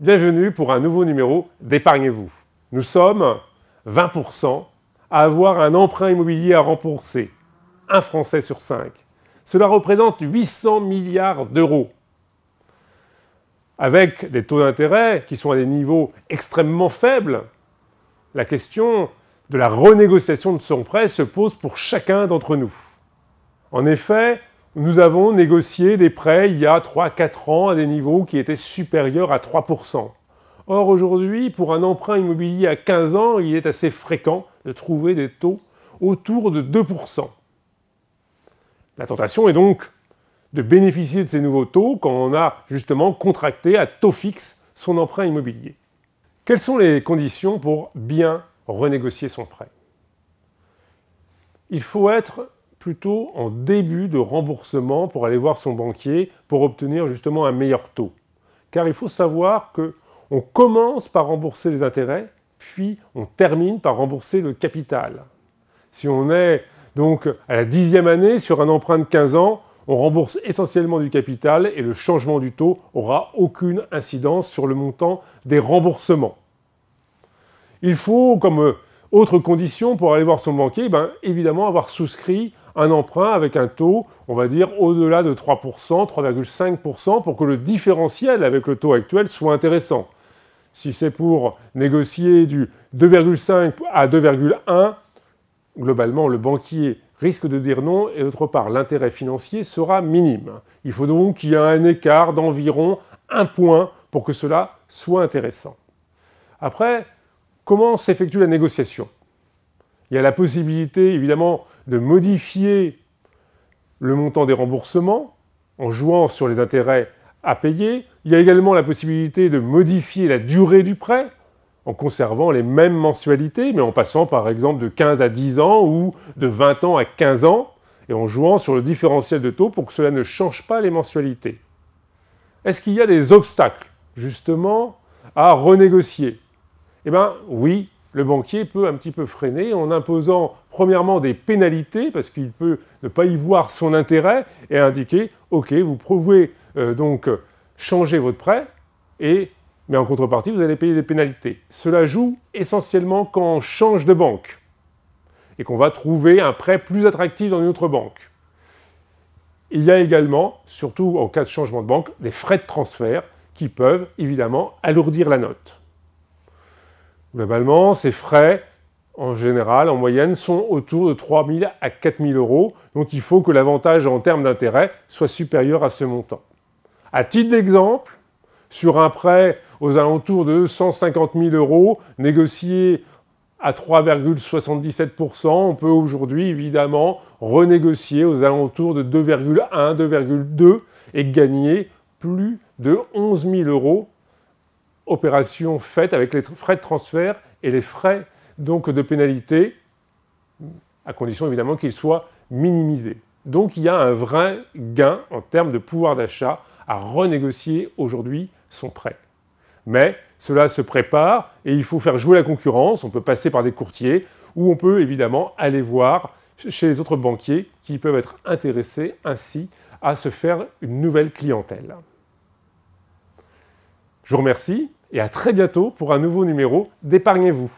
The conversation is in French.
Bienvenue pour un nouveau numéro d'Épargnez-vous. Nous sommes 20% à avoir un emprunt immobilier à rembourser. Un Français sur cinq. Cela représente 800 milliards d'euros. Avec des taux d'intérêt qui sont à des niveaux extrêmement faibles, la question de la renégociation de son prêt se pose pour chacun d'entre nous. En effet, nous avons négocié des prêts il y a 3-4 ans à des niveaux qui étaient supérieurs à 3%. Or aujourd'hui, pour un emprunt immobilier à 15 ans, il est assez fréquent de trouver des taux autour de 2%. La tentation est donc de bénéficier de ces nouveaux taux quand on a justement contracté à taux fixe son emprunt immobilier. Quelles sont les conditions pour bien renégocier son prêt Il faut être plutôt en début de remboursement pour aller voir son banquier pour obtenir justement un meilleur taux. Car il faut savoir que on commence par rembourser les intérêts, puis on termine par rembourser le capital. Si on est donc à la dixième année sur un emprunt de 15 ans, on rembourse essentiellement du capital et le changement du taux aura aucune incidence sur le montant des remboursements. Il faut, comme euh, autre condition pour aller voir son banquier, ben, évidemment avoir souscrit un emprunt avec un taux, on va dire, au-delà de 3%, 3,5%, pour que le différentiel avec le taux actuel soit intéressant. Si c'est pour négocier du 2,5 à 2,1, globalement, le banquier risque de dire non et d'autre part, l'intérêt financier sera minime. Il faut donc qu'il y ait un écart d'environ un point pour que cela soit intéressant. Après, comment s'effectue la négociation Il y a la possibilité, évidemment, de modifier le montant des remboursements en jouant sur les intérêts à payer. Il y a également la possibilité de modifier la durée du prêt en conservant les mêmes mensualités, mais en passant par exemple de 15 à 10 ans ou de 20 ans à 15 ans, et en jouant sur le différentiel de taux pour que cela ne change pas les mensualités. Est-ce qu'il y a des obstacles, justement, à renégocier Eh bien oui, le banquier peut un petit peu freiner en imposant premièrement des pénalités, parce qu'il peut ne pas y voir son intérêt, et indiquer, OK, vous prouvez euh, donc changer votre prêt, et, mais en contrepartie, vous allez payer des pénalités. Cela joue essentiellement quand on change de banque, et qu'on va trouver un prêt plus attractif dans une autre banque. Il y a également, surtout en cas de changement de banque, des frais de transfert qui peuvent évidemment alourdir la note. Globalement, ces frais en général, en moyenne, sont autour de 3 000 à 4 000 euros. Donc il faut que l'avantage en termes d'intérêt soit supérieur à ce montant. À titre d'exemple, sur un prêt aux alentours de 150 000 euros, négocié à 3,77%, on peut aujourd'hui évidemment renégocier aux alentours de 2,1, 2,2 et gagner plus de 11 000 euros. Opération faite avec les frais de transfert et les frais donc de pénalité, à condition évidemment qu'il soit minimisé. Donc il y a un vrai gain en termes de pouvoir d'achat à renégocier aujourd'hui son prêt. Mais cela se prépare et il faut faire jouer la concurrence. On peut passer par des courtiers ou on peut évidemment aller voir chez les autres banquiers qui peuvent être intéressés ainsi à se faire une nouvelle clientèle. Je vous remercie et à très bientôt pour un nouveau numéro d'Épargnez-vous.